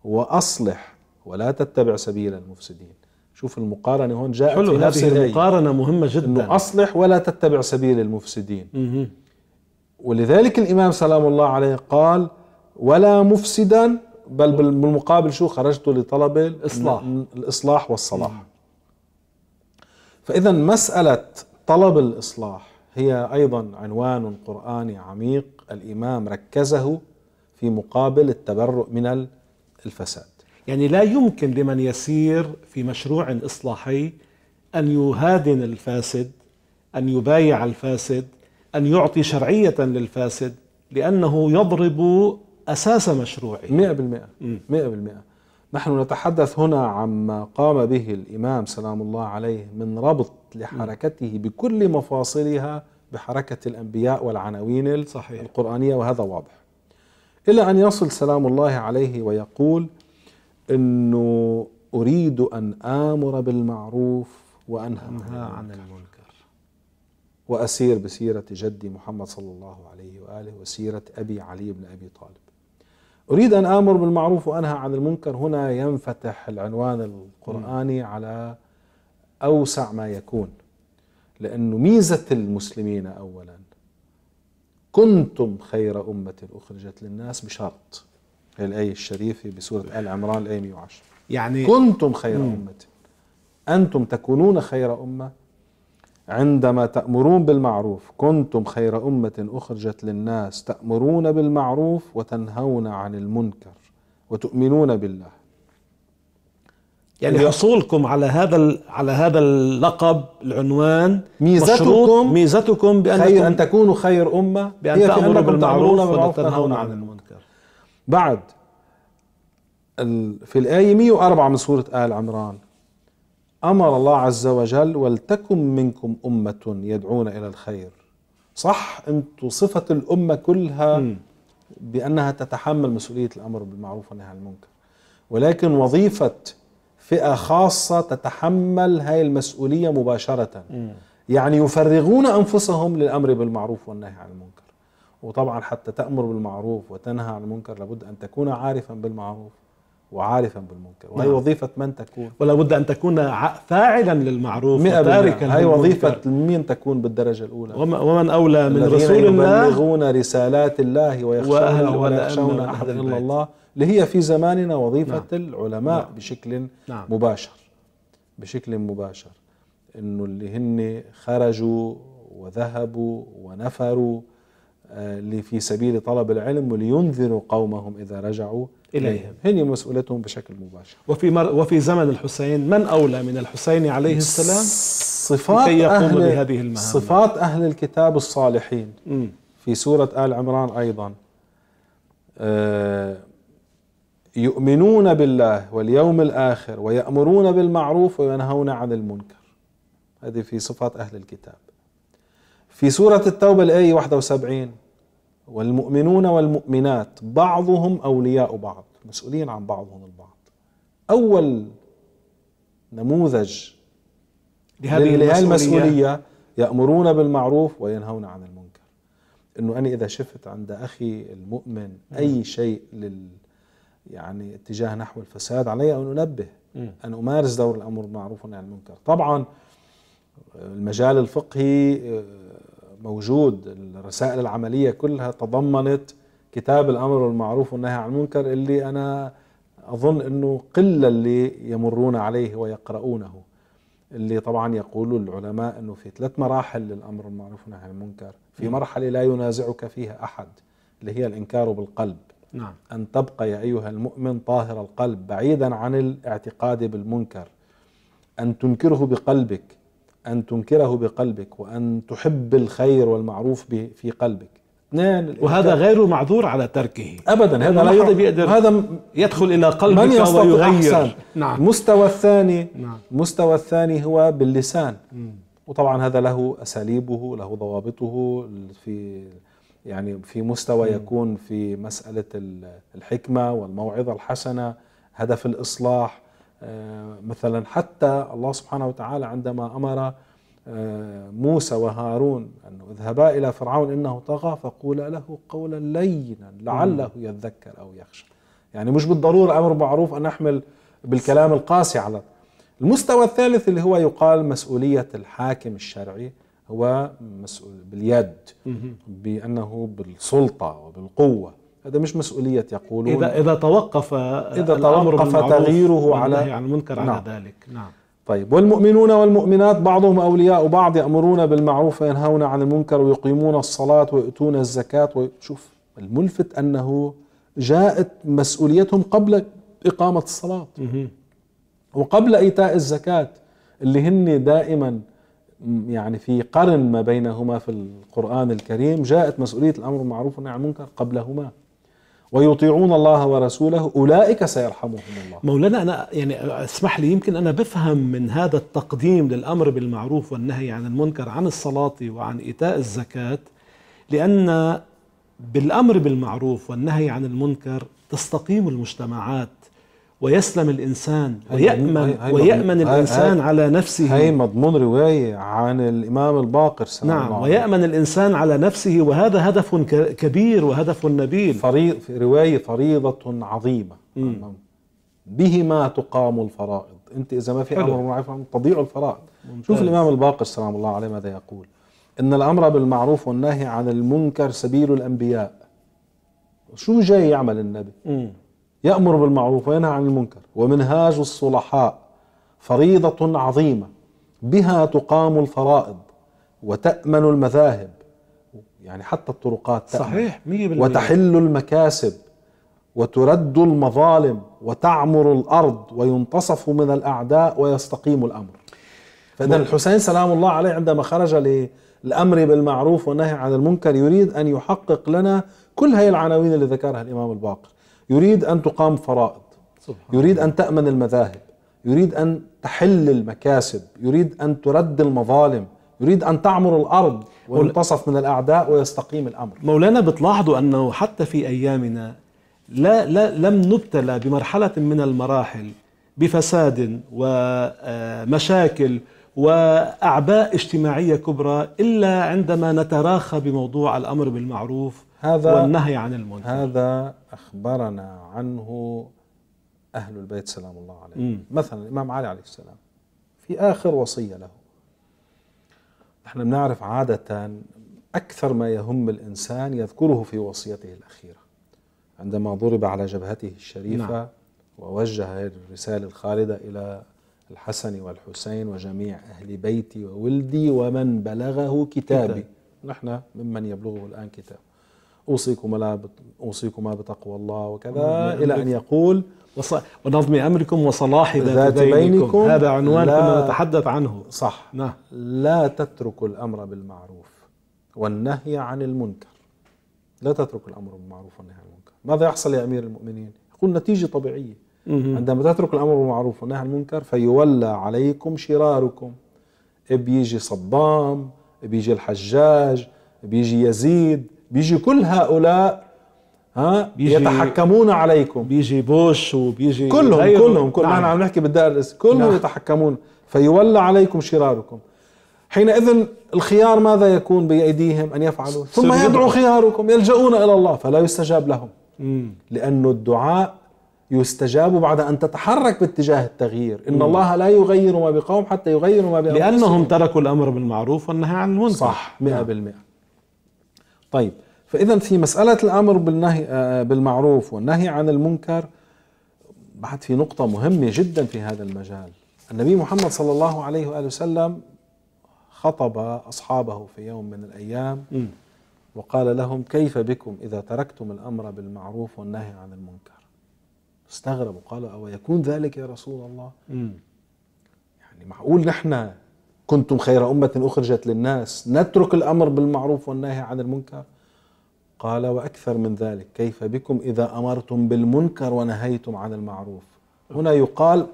وأصلح ولا تتبع سبيل المفسدين شوف المقارنة هون جاءت حلو في نفس هذه المقارنة مهمة جدا أنه أصلح ولا تتبع سبيل المفسدين ولذلك الإمام سلام الله عليه قال ولا مفسدا بل بالمقابل شو خرجت لطلب الإصلاح الإصلاح والصلاح فإذا مسألة طلب الإصلاح هي أيضا عنوان قرآني عميق الإمام ركزه في مقابل التبرؤ من الفساد يعني لا يمكن لمن يسير في مشروع إصلاحي أن يهادن الفاسد أن يبايع الفاسد أن يعطي شرعية للفاسد لأنه يضرب أساس مشروعه مئة بالمئة مئة بالمئة نحن نتحدث هنا عما قام به الإمام سلام الله عليه من ربط لحركته بكل مفاصلها بحركة الأنبياء والعناوين صحيح. القرآنية وهذا واضح إلى أن يصل سلام الله عليه ويقول انه اريد ان امر بالمعروف وانهى عن المنكر واسير بسيره جدي محمد صلى الله عليه واله وسيره ابي علي بن ابي طالب اريد ان امر بالمعروف وانهى عن المنكر هنا ينفتح العنوان القراني على اوسع ما يكون لانه ميزه المسلمين اولا كنتم خير امه اخرجت للناس بشرط الآية الشريفة بسورة آل عمران الآية 110 يعني كنتم خير أمة أنتم تكونون خير أمة عندما تأمرون بالمعروف كنتم خير أمة أخرجت للناس تأمرون بالمعروف وتنهون عن المنكر وتؤمنون بالله يعني حصولكم على هذا على هذا اللقب العنوان ميزتكم ميزتكم بأن خير أن تكونوا خير أمة بأن تأمرون بالمعروف وتنهون عن المنكر بعد في الآية 104 من سورة آل عمران أمر الله عز وجل ولتكن منكم أمة يدعون إلى الخير صح أنتم صفة الأمة كلها م. بأنها تتحمل مسؤولية الأمر بالمعروف والنهي عن المنكر ولكن وظيفة فئة خاصة تتحمل هاي المسؤولية مباشرة م. يعني يفرغون أنفسهم للأمر بالمعروف والنهي عن المنكر وطبعا حتى تأمر بالمعروف وتنهى عن المنكر لابد أن تكون عارفا بالمعروف وعارفا بالمنكر وهي نعم. وظيفة من تكون ولا بد أن تكون فاعلا للمعروف وتاركا هي وظيفة مين تكون بالدرجة الأولى ومن أولى من رسول الله يبلغون رسالات الله ويخشون ولا يخشون أحدا إلا الله اللي هي في زماننا وظيفة نعم. العلماء نعم. بشكل نعم. مباشر بشكل مباشر انه اللي هن خرجوا وذهبوا ونفروا اللي آه، في سبيل طلب العلم ولينذروا قومهم إذا رجعوا إليهم هن مسؤولتهم بشكل مباشر وفي, مر وفي زمن الحسين من أولى من الحسين عليه السلام صفات كي يقوم أهل بهذه المهام صفات أهل الكتاب الصالحين م. في سورة آل عمران أيضا آه يؤمنون بالله واليوم الآخر ويأمرون بالمعروف وينهون عن المنكر هذه في صفات أهل الكتاب في سورة التوبة الآية 71 والمؤمنون والمؤمنات بعضهم أولياء بعض مسؤولين عن بعضهم البعض أول نموذج لهذه لهذه المسؤولية يأمرون بالمعروف وينهون عن المنكر أنه أنا إذا شفت عند أخي المؤمن أي شيء لل يعني اتجاه نحو الفساد علي أن أنبه أن أمارس دور الأمر بالمعروف والنهي عن المنكر طبعا المجال الفقهي آه، موجود الرسائل العمليه كلها تضمنت كتاب الامر والمعروف والنهي عن المنكر اللي انا اظن انه قله اللي يمرون عليه ويقرؤونه اللي طبعا يقول العلماء انه في ثلاث مراحل للامر والمعروف والنهي عن المنكر في نعم. مرحله لا ينازعك فيها احد اللي هي الانكار بالقلب نعم. ان تبقى يا ايها المؤمن طاهر القلب بعيدا عن الاعتقاد بالمنكر ان تنكره بقلبك أن تنكره بقلبك وأن تحب الخير والمعروف في قلبك اثنان وهذا غير معذور على تركه أبدا هذا لا يقدر, بيقدر هذا يدخل إلى قلبك من ويغير أحسن. نعم. المستوى الثاني نعم. المستوى الثاني هو باللسان م. وطبعا هذا له أساليبه له ضوابطه في يعني في مستوى م. يكون في مسألة الحكمة والموعظة الحسنة هدف الإصلاح آه، مثلا حتى الله سبحانه وتعالى عندما أمر آه، موسى وهارون أن اذهبا إلى فرعون إنه طغى فقولا له قولا لينا لعله يذكر أو يخشى يعني مش بالضرورة أمر معروف أن نحمل بالكلام القاسي على المستوى الثالث اللي هو يقال مسؤولية الحاكم الشرعي هو مسؤول باليد بأنه بالسلطة وبالقوة هذا مش مسؤولية يقولون إذا إذا توقف إذا توقف تغييره على عن المنكر نعم. على ذلك نعم طيب والمؤمنون والمؤمنات بعضهم أولياء بعض يأمرون بالمعروف وينهون عن المنكر ويقيمون الصلاة ويؤتون الزكاة وشوف الملفت أنه جاءت مسؤوليتهم قبل إقامة الصلاة وقبل إيتاء الزكاة اللي هن دائما يعني في قرن ما بينهما في القرآن الكريم جاءت مسؤولية الأمر بالمعروف والنهي عن المنكر قبلهما ويطيعون الله ورسوله أولئك سيرحمهم الله مولانا أنا يعني اسمح لي يمكن أنا بفهم من هذا التقديم للأمر بالمعروف والنهي عن المنكر عن الصلاة وعن إيتاء الزكاة لأن بالأمر بالمعروف والنهي عن المنكر تستقيم المجتمعات ويسلم الإنسان ويأمن, هاي هاي ويأمن هاي الإنسان على نفسه هي مضمون رواية عن الإمام الباقر سلام نعم الله. ويأمن الإنسان على نفسه وهذا هدف كبير وهدف نبيل فريض رواية فريضة عظيمة بهما تقام الفرائض أنت إذا ما في أمر معروف تضيع الفرائض ممتاز. شوف الإمام الباقر سلام الله عليه ماذا يقول إن الأمر بالمعروف والنهي عن المنكر سبيل الأنبياء شو جاي يعمل النبي؟ مم. يأمر بالمعروف وينهى عن المنكر ومنهاج الصلحاء فريضة عظيمة بها تقام الفرائض وتأمن المذاهب يعني حتى الطرقات تأمن صحيح وتحل المكاسب وترد المظالم وتعمر الأرض وينتصف من الأعداء ويستقيم الأمر فإذا الحسين سلام الله عليه عندما خرج للأمر بالمعروف والنهي عن المنكر يريد أن يحقق لنا كل هذه العناوين اللي ذكرها الإمام الباقر يريد أن تقام فرائض يريد أن تأمن المذاهب يريد أن تحل المكاسب يريد أن ترد المظالم يريد أن تعمر الأرض وينتصف من الأعداء ويستقيم الأمر مولانا بتلاحظوا أنه حتى في أيامنا لا, لا لم نبتلى بمرحلة من المراحل بفساد ومشاكل آه، وأعباء اجتماعية كبرى إلا عندما نتراخى بموضوع الأمر بالمعروف هذا والنهي عن المنكر هذا أخبرنا عنه أهل البيت سلام الله عليهم مثلا الإمام علي عليه السلام في آخر وصية له نحن بنعرف عادة أكثر ما يهم الإنسان يذكره في وصيته الأخيرة عندما ضرب على جبهته الشريفة نعم. ووجه الرسالة الخالدة إلى الحسن والحسين وجميع أهل بيتي وولدي ومن بلغه كتابي نحن ممن يبلغه الآن كتاب أوصيكم لا أوصيكما بتقوى الله وكذا نعم، نعم. إلى أن يقول وص... ونظم أمركم وصلاح ذات بينكم بينكم هذا عنوان لا... كنا نتحدث عنه صح نعم لا تتركوا الأمر بالمعروف والنهي عن المنكر لا تترك الأمر بالمعروف والنهي عن المنكر ماذا يحصل يا أمير المؤمنين يقول نتيجة طبيعية عندما تترك الأمر بالمعروف والنهي عن المنكر فيولى عليكم شراركم بيجي صبام بيجي الحجاج بيجي يزيد بيجي كل هؤلاء ها بيجي يتحكمون عليكم بيجي بوش وبيجي كلهم غيره. كلهم كلهم نعم. نحن عم نحكي بالدائره كلهم نعم. يتحكمون فيولى عليكم شراركم حينئذ الخيار ماذا يكون بأيديهم أن يفعلوا ثم يدعو خياركم يلجؤون إلى الله فلا يستجاب لهم لأن الدعاء يستجاب بعد أن تتحرك باتجاه التغيير إن مم. الله لا يغير ما بقوم حتى يغيروا ما بأنفسهم لأنهم تركوا الأمر بالمعروف والنهي عن المنكر صح 100% نعم. طيب فإذا في مسألة الأمر بالنهي آه، بالمعروف والنهي عن المنكر بعد في نقطة مهمة جدا في هذا المجال النبي محمد صلى الله عليه وآله وسلم خطب أصحابه في يوم من الأيام وقال لهم كيف بكم إذا تركتم الأمر بالمعروف والنهي عن المنكر استغربوا قالوا أو يكون ذلك يا رسول الله يعني معقول نحن كنتم خير أمة أخرجت للناس نترك الأمر بالمعروف والنهي عن المنكر قال وأكثر من ذلك كيف بكم إذا أمرتم بالمنكر ونهيتم عن المعروف هنا يقال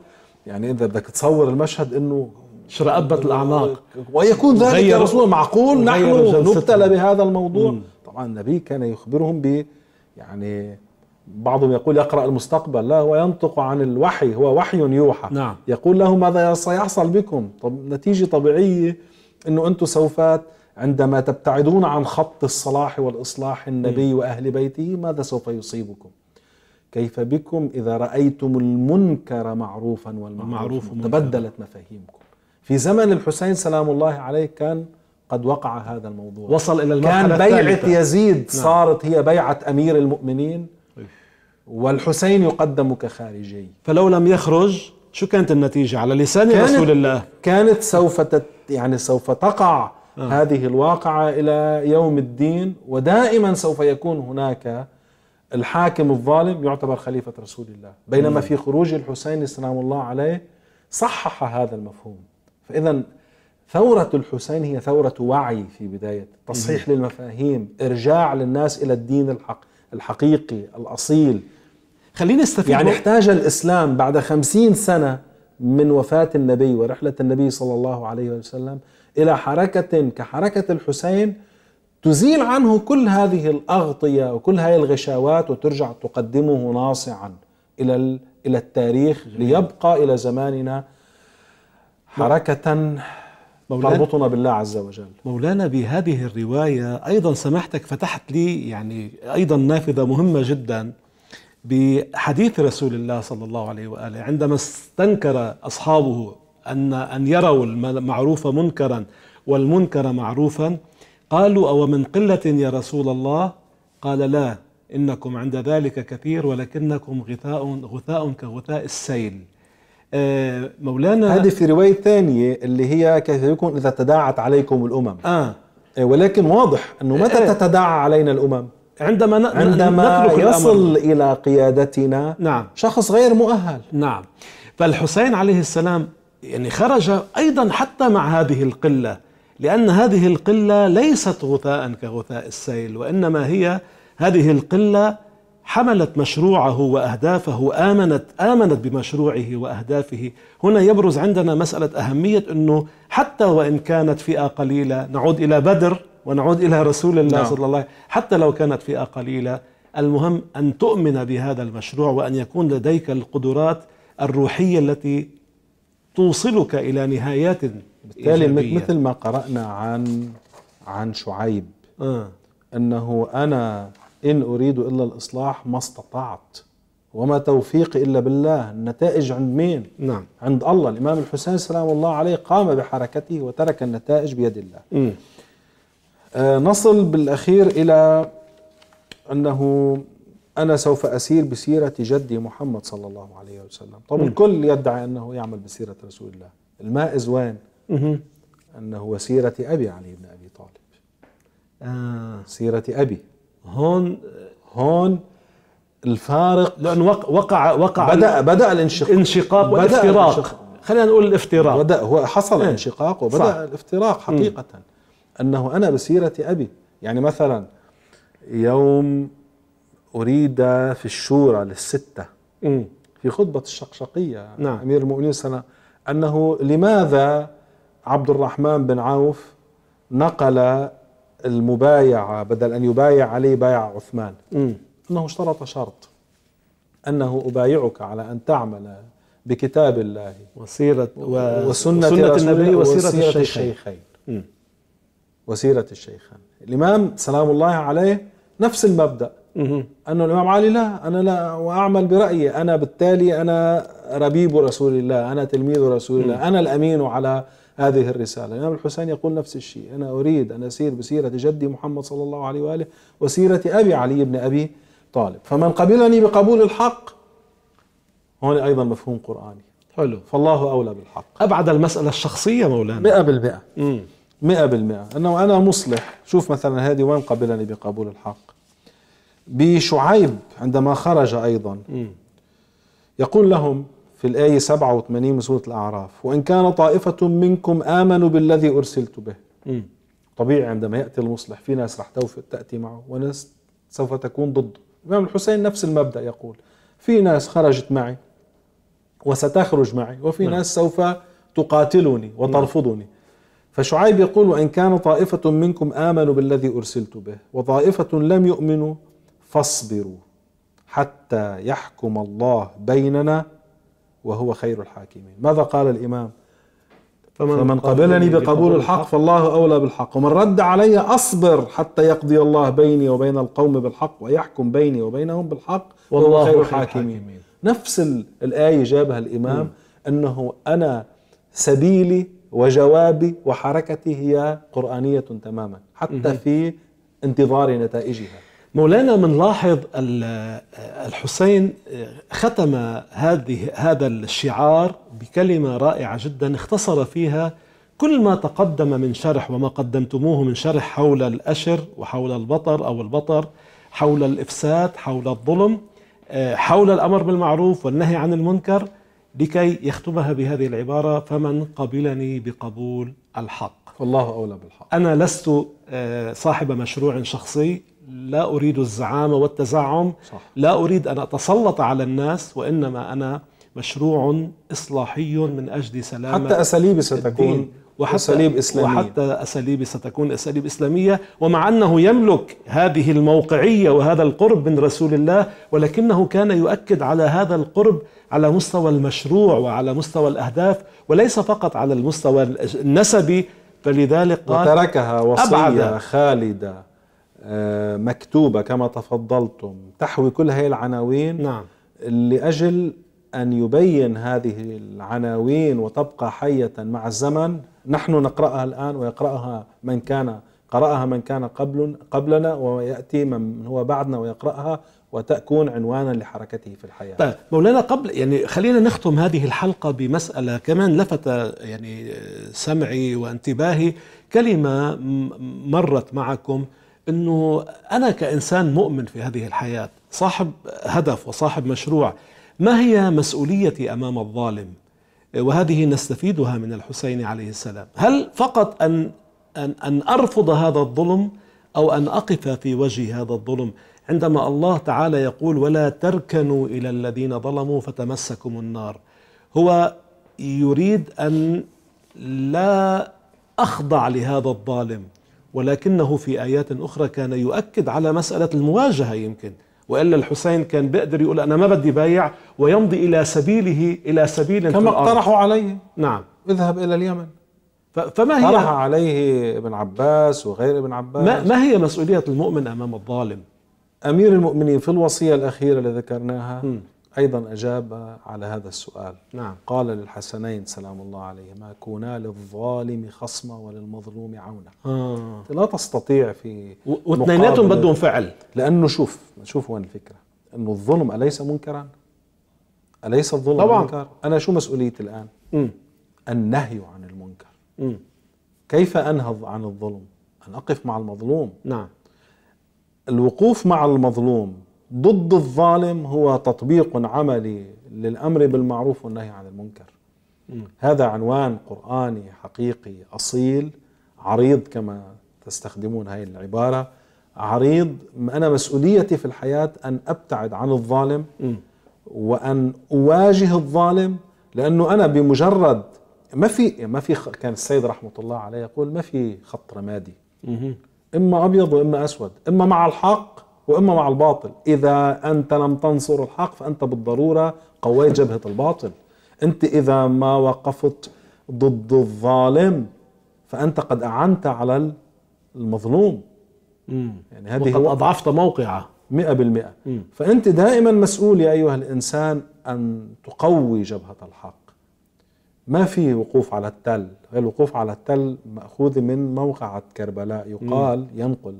يعني إذا بدك تصور المشهد أنه شرأبت الأعناق ويكون ذلك يا رسول معقول نحن نبتلى بهذا الموضوع مم. طبعا النبي كان يخبرهم ب يعني بعضهم يقول يقرأ المستقبل لا هو ينطق عن الوحي هو وحي يوحى نعم. يقول له ماذا سيحصل بكم طب نتيجة طبيعية أنه أنتم سوف عندما تبتعدون عن خط الصلاح والإصلاح النبي وأهل بيته ماذا سوف يصيبكم كيف بكم إذا رأيتم المنكر معروفا والمعروف تبدلت مفاهيمكم في زمن الحسين سلام الله عليه كان قد وقع هذا الموضوع وصل إلى المرحلة كان بيعة الثالثة. يزيد نعم. صارت هي بيعة أمير المؤمنين والحسين يقدم كخارجي فلو لم يخرج شو كانت النتيجة على لسان رسول الله كانت سوف تت يعني سوف تقع آه. هذه الواقعة إلى يوم الدين ودائما سوف يكون هناك الحاكم الظالم يعتبر خليفة رسول الله بينما في خروج الحسين سلام الله عليه صحح هذا المفهوم فإذا ثورة الحسين هي ثورة وعي في بداية تصحيح للمفاهيم إرجاع للناس إلى الدين الحق الحقيقي الأصيل خلينا نستفيد يعني احتاج الإسلام بعد خمسين سنة من وفاة النبي ورحلة النبي صلى الله عليه وسلم إلى حركة كحركة الحسين تزيل عنه كل هذه الأغطية وكل هذه الغشاوات وترجع تقدمه ناصعا إلى إلى التاريخ ليبقى إلى زماننا حركة تربطنا بالله عز وجل مولانا بهذه الرواية أيضا سمحتك فتحت لي يعني أيضا نافذة مهمة جدا بحديث رسول الله صلى الله عليه وآله عندما استنكر أصحابه أن أن يروا المعروف منكرا والمنكر معروفا قالوا أو من قلة يا رسول الله قال لا إنكم عند ذلك كثير ولكنكم غثاء غثاء كغثاء السيل آه، مولانا هذه في رواية ثانية اللي هي كيف يكون إذا تداعت عليكم الأمم آه, آه، ولكن واضح أنه متى آه تتداعى علينا الأمم عندما عندما يصل الى قيادتنا نعم شخص غير مؤهل نعم فالحسين عليه السلام يعني خرج أيضا حتى مع هذه القلة لأن هذه القلة ليست غثاء كغثاء السيل وإنما هي هذه القلة حملت مشروعه وأهدافه آمنت آمنت بمشروعه وأهدافه هنا يبرز عندنا مسألة أهمية أنه حتى وإن كانت فئة قليلة نعود إلى بدر ونعود إلى رسول الله نعم. صلى الله عليه وسلم حتى لو كانت فئة قليلة المهم أن تؤمن بهذا المشروع وأن يكون لديك القدرات الروحية التي توصلك إلى نهايات بالتالي إيجابية. مثل ما قرأنا عن عن شعيب آه. أنه أنا إن أريد إلا الإصلاح ما استطعت وما توفيقي إلا بالله النتائج عند مين؟ نعم. عند الله الإمام الحسين سلام الله عليه قام بحركته وترك النتائج بيد الله آه نصل بالأخير إلى أنه أنا سوف أسير بسيرة جدي محمد صلى الله عليه وسلم طب الكل يدعي أنه يعمل بسيرة رسول الله المائزوان أنه سيرة أبي علي بن أبي طالب آه. سيرة أبي هون هون الفارق لأنه وقع وقع بدأ بدأ الانشقاق الانشقاق والافتراق خلينا نقول الافتراق بدأ هو حصل الانشقاق إيه. وبدأ صح. الافتراق حقيقة مم. أنه أنا بسيرة أبي يعني مثلا يوم أريد في الشورى للستة م. في خطبة الشقشقية نعم. أمير المؤمنين سنة أنه لماذا عبد الرحمن بن عوف نقل المبايعة بدل أن يبايع عليه بايع عثمان م. أنه اشترط شرط أنه أبايعك على أن تعمل بكتاب الله وسيرة و... وسنة, وسنة النبي وسيرة, وسيرة الشيخين, الشيخين. وسيرة الشيخين الإمام سلام الله عليه نفس المبدأ أنه الإمام علي لا أنا لا وأعمل برأيي أنا بالتالي أنا ربيب رسول الله أنا تلميذ رسول الله أنا الأمين على هذه الرسالة الإمام الحسين يقول نفس الشيء أنا أريد أن أسير بسيرة جدي محمد صلى الله عليه وآله وسيرة أبي علي بن أبي طالب فمن قبلني بقبول الحق هون أيضا مفهوم قرآني حلو فالله أولى بالحق أبعد المسألة الشخصية مولانا مئة بالمئة مئة بالمئة أنه أنا مصلح شوف مثلا هذه وين قبلني بقبول الحق بشعيب عندما خرج أيضا يقول لهم في الآية 87 من سورة الأعراف وإن كان طائفة منكم آمنوا بالذي أرسلت به طبيعي عندما يأتي المصلح في ناس رح تأتي معه وناس سوف تكون ضده الإمام الحسين نفس المبدأ يقول في ناس خرجت معي وستخرج معي وفي نعم. ناس سوف تقاتلني نعم. وترفضني فشعيب يقول وإن كان طائفة منكم آمنوا بالذي أرسلت به وطائفة لم يؤمنوا فاصبروا حتى يحكم الله بيننا وهو خير الحاكمين ماذا قال الإمام فمن, فمن قبلني بقبول الحق فالله أولى بالحق ومن رد علي أصبر حتى يقضي الله بيني وبين القوم بالحق ويحكم بيني وبينهم بالحق والله خير الحاكمين نفس الآية جابها الإمام م. أنه أنا سبيلي وجوابي وحركتي هي قرآنية تماما حتى م. في انتظار نتائجها مولانا منلاحظ الحسين ختم هذه هذا الشعار بكلمة رائعة جدا اختصر فيها كل ما تقدم من شرح وما قدمتموه من شرح حول الأشر وحول البطر أو البطر حول الإفساد حول الظلم آه، حول الأمر بالمعروف والنهي عن المنكر لكي يختمها بهذه العبارة فمن قبلني بقبول الحق والله أولى بالحق أنا لست آه، صاحب مشروع شخصي لا أريد الزعامة والتزعم صح. لا أريد أن أتسلط على الناس وإنما أنا مشروع إصلاحي من أجل سلامة حتى أساليبي ستكون وحتى أساليب إسلامية وحتى أساليبي ستكون أساليب إسلامية ومع أنه يملك هذه الموقعية وهذا القرب من رسول الله ولكنه كان يؤكد على هذا القرب على مستوى المشروع وعلى مستوى الأهداف وليس فقط على المستوى النسبي فلذلك قال وتركها وصية خالدة آه، مكتوبة كما تفضلتم تحوي كل هذه العناوين نعم لأجل أن يبين هذه العناوين وتبقى حية مع الزمن نحن نقرأها الآن ويقرأها من كان قرأها من كان قبل قبلنا ويأتي من هو بعدنا ويقرأها وتكون عنوانا لحركته في الحياة طيب مولانا قبل يعني خلينا نختم هذه الحلقة بمسألة كمان لفت آه، يعني آه، سمعي وانتباهي كلمة مرت معكم انه انا كانسان مؤمن في هذه الحياه صاحب هدف وصاحب مشروع ما هي مسؤوليتي امام الظالم وهذه نستفيدها من الحسين عليه السلام هل فقط ان ان, أن ارفض هذا الظلم او ان اقف في وجه هذا الظلم عندما الله تعالى يقول ولا تركنوا الى الذين ظلموا فتمسكم النار هو يريد ان لا اخضع لهذا الظالم ولكنه في آيات أخرى كان يؤكد على مسألة المواجهة يمكن وإلا الحسين كان بيقدر يقول أنا ما بدي بايع ويمضي إلى سبيله إلى سبيل كما اقترحوا عليه نعم اذهب إلى اليمن فما هي طرح عليه ابن عباس وغير ابن عباس ما, ما هي مسؤولية المؤمن أمام الظالم أمير المؤمنين في الوصية الأخيرة اللي ذكرناها م. أيضا أجاب على هذا السؤال نعم. قال للحسنين سلام الله عليهما كونا للظالم خصما وللمظلوم عونا آه. لا تستطيع في واثنيناتهم بدهم فعل لأنه شوف شوف وين الفكرة أنه الظلم أليس منكرا أليس الظلم طبعا. منكر أنا شو مسؤوليتي الآن م. النهي عن المنكر م. كيف أنهض عن الظلم أن أقف مع المظلوم نعم الوقوف مع المظلوم ضد الظالم هو تطبيق عملي للامر بالمعروف والنهي عن المنكر. هذا عنوان قراني حقيقي اصيل عريض كما تستخدمون هذه العباره عريض انا مسؤوليتي في الحياه ان ابتعد عن الظالم وان اواجه الظالم لانه انا بمجرد ما في ما في كان السيد رحمه الله عليه يقول ما في خط رمادي اما ابيض واما اسود اما مع الحق واما مع الباطل اذا انت لم تنصر الحق فانت بالضروره قويت جبهه الباطل انت اذا ما وقفت ضد الظالم فانت قد اعنت على المظلوم مم. يعني هذه وقد اضعفت موقعه 100% فانت دائما مسؤول يا ايها الانسان ان تقوي جبهه الحق ما في وقوف على التل الوقوف على التل مأخوذ من موقعة كربلاء يقال ينقل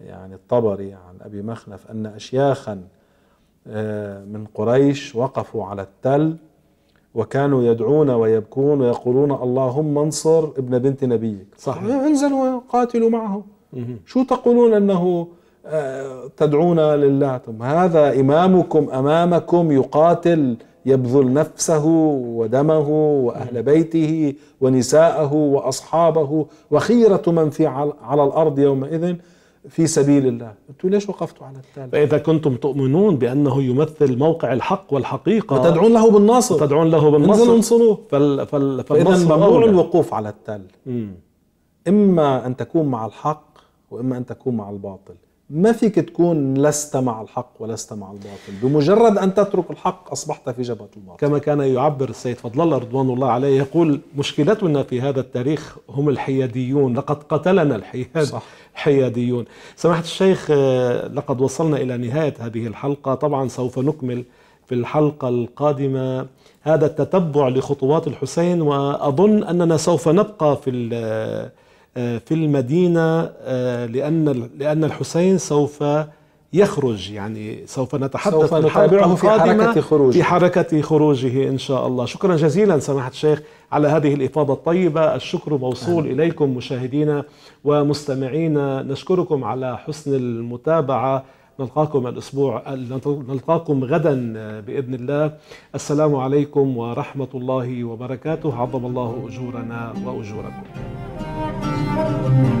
يعني الطبري عن أبي مخلف أن أشياخا آه، من قريش وقفوا على التل وكانوا يدعون ويبكون ويقولون اللهم انصر ابن بنت نبيك صح انزلوا وقاتلوا معه شو تقولون أنه آه، تدعون لله هذا إمامكم أمامكم يقاتل يبذل نفسه ودمه واهل بيته ونساءه واصحابه وخيره من في على الارض يومئذ في سبيل الله قلت ليش وقفتوا على التالي فإذا كنتم تؤمنون بأنه يمثل موقع الحق والحقيقة تدعون له بالناصر تدعون له بالنصر انزلوا انصروه فال فال فإذا ممنوع الوقوف على الثالث إما أن تكون مع الحق وإما أن تكون مع الباطل ما فيك تكون لست مع الحق ولست مع الباطل بمجرد أن تترك الحق أصبحت في جبهة الباطل كما كان يعبر السيد فضل الله رضوان الله عليه يقول مشكلتنا في هذا التاريخ هم الحياديون لقد قتلنا الحياد صح. الحياديون سماحة الشيخ آه، لقد وصلنا إلى نهاية هذه الحلقة طبعا سوف نكمل في الحلقة القادمة هذا التتبع لخطوات الحسين وأظن أننا سوف نبقى في آه، في المدينة آه، لأن لأن الحسين سوف يخرج يعني سوف نتحدث سوف نتابعه في حركة خروجه في حركة خروجه إن شاء الله شكرا جزيلا سماحة الشيخ على هذه الإفاضة الطيبة الشكر موصول آه. إليكم مشاهدينا ومستمعينا نشكركم على حسن المتابعة نلقاكم الأسبوع نلقاكم غدا بإذن الله السلام عليكم ورحمة الله وبركاته عظم الله أجورنا وأجوركم Thank you.